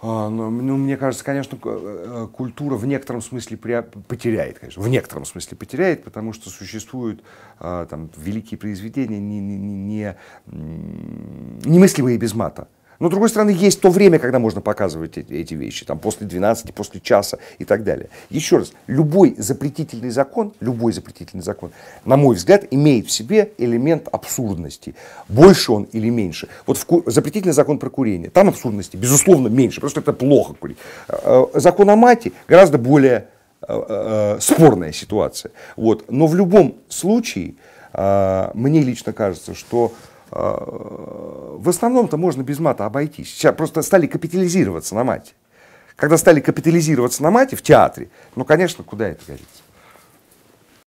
А, ну, ну, мне кажется, конечно, э, культура в некотором смысле потеряет, конечно, в некотором смысле потеряет, потому что существуют а, там великие произведения, не, не, не, немыслимые без мата. Но, с другой стороны, есть то время, когда можно показывать эти, эти вещи, там, после 12, после часа и так далее. Еще раз, любой запретительный закон, любой запретительный закон, на мой взгляд, имеет в себе элемент абсурдности. Больше он или меньше. Вот в, ку... запретительный закон про курение, там абсурдности, безусловно, меньше, просто это плохо курить. Э, э, закон о мате гораздо более э, спорная ситуация. Вот. Но в любом случае, мне лично кажется, что а, в основном-то можно без мата обойтись. Сейчас просто стали капитализироваться на мате. Когда стали капитализироваться на мате в театре, ну, конечно, куда это годится?